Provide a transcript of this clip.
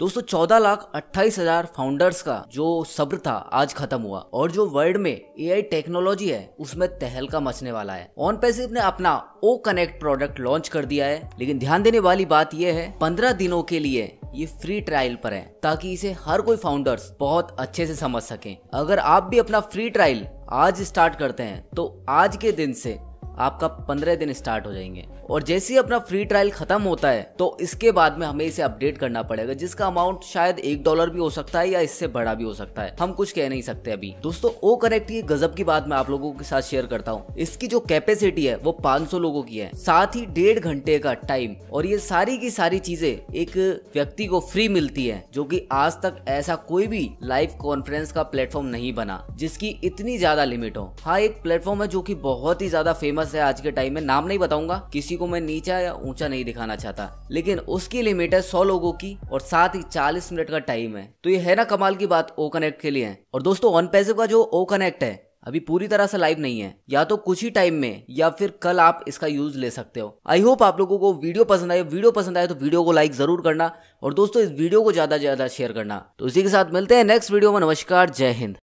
दोस्तों चौदह लाख अट्ठाईस हजार फाउंडर्स का जो सब्र था आज खत्म हुआ और जो वर्ल्ड में एआई टेक्नोलॉजी है उसमें तहलका मचने वाला है ऑन पैसिव ने अपना ओ कनेक्ट प्रोडक्ट लॉन्च कर दिया है लेकिन ध्यान देने वाली बात यह है पंद्रह दिनों के लिए ये फ्री ट्रायल पर है ताकि इसे हर कोई फाउंडर्स बहुत अच्छे से समझ सके अगर आप भी अपना फ्री ट्रायल आज स्टार्ट करते हैं तो आज के दिन से आपका पंद्रह दिन स्टार्ट हो जाएंगे और जैसे ही अपना फ्री ट्रायल खत्म होता है तो इसके बाद में हमें इसे अपडेट करना पड़ेगा जिसका अमाउंट शायद एक डॉलर भी हो सकता है या इससे बड़ा भी हो सकता है हम कुछ कह नहीं सकते अभी दोस्तों ओ करेक्ट की गजब की बात मैं आप लोगों के साथ शेयर करता हूँ इसकी जो कैपेसिटी है वो पांच लोगों की है साथ ही डेढ़ घंटे का टाइम और ये सारी की सारी चीजें एक व्यक्ति को फ्री मिलती है जो की आज तक ऐसा कोई भी लाइव कॉन्फ्रेंस का प्लेटफॉर्म नहीं बना जिसकी इतनी ज्यादा लिमिट हो हाँ एक प्लेटफॉर्म है जो की बहुत ही ज्यादा फेमस पास है आज के टाइम में नाम नहीं बताऊंगा किसी को मैं नीचा या ऊंचा नहीं दिखाना चाहता लेकिन उसकी लिमिट है सौ लोगों की और साथ ही चालीस मिनट का टाइम है तो ये है ना कमाल की बात ओ कनेक्ट के लिए और दोस्तों ऑन पैसिव का जो ओ कनेक्ट है अभी पूरी तरह से लाइव नहीं है या तो कुछ ही टाइम में या फिर कल आप इसका यूज ले सकते हो आई होप आप लोगों को वीडियो पसंद आए वीडियो पसंद आए तो वीडियो को लाइक जरूर करना और दोस्तों इस वीडियो को ज्यादा से ज्यादा शेयर करना तो इसी के साथ मिलते हैं नेक्स्ट वीडियो में नमस्कार जय हिंद